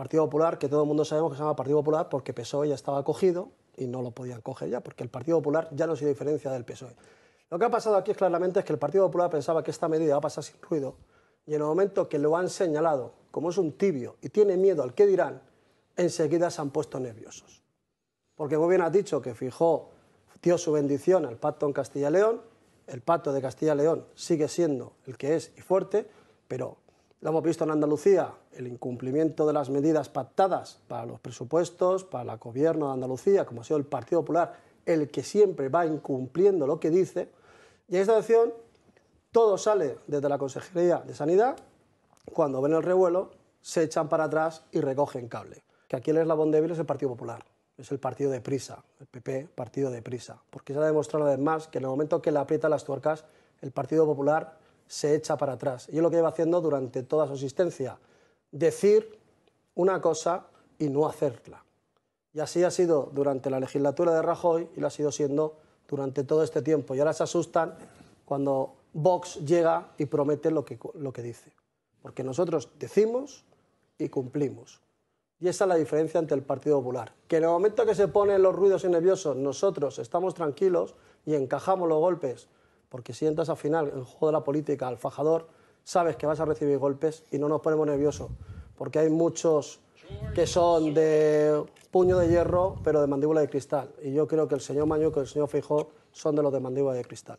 Partido Popular, que todo el mundo sabemos que se llama Partido Popular porque PSOE ya estaba cogido y no lo podían coger ya, porque el Partido Popular ya no se diferencia del PSOE. Lo que ha pasado aquí es claramente es que el Partido Popular pensaba que esta medida va a pasar sin ruido y en el momento que lo han señalado como es un tibio y tiene miedo al que dirán, enseguida se han puesto nerviosos. Porque muy bien ha dicho que fijó, dio su bendición al pacto en Castilla y León, el pacto de Castilla y León sigue siendo el que es y fuerte, pero lo hemos visto en Andalucía, el incumplimiento de las medidas pactadas para los presupuestos, para el gobierno de Andalucía, como ha sido el Partido Popular, el que siempre va incumpliendo lo que dice. Y en esta acción todo sale desde la Consejería de Sanidad. Cuando ven el revuelo, se echan para atrás y recogen cable. Que aquí el eslabón débil es el Partido Popular, es el partido de prisa, el PP, partido de prisa. Porque se ha demostrado además que en el momento que le aprieta las tuercas, el Partido Popular se echa para atrás. Y es lo que lleva haciendo durante toda su existencia, decir una cosa y no hacerla. Y así ha sido durante la legislatura de Rajoy y lo ha sido siendo durante todo este tiempo. Y ahora se asustan cuando Vox llega y promete lo que, lo que dice. Porque nosotros decimos y cumplimos. Y esa es la diferencia entre el Partido Popular. Que en el momento que se ponen los ruidos y nerviosos, nosotros estamos tranquilos y encajamos los golpes porque si entras al final en el juego de la política, al fajador, sabes que vas a recibir golpes y no nos ponemos nerviosos, porque hay muchos que son de puño de hierro, pero de mandíbula de cristal. Y yo creo que el señor Mañuco y el señor Fijó son de los de mandíbula de cristal.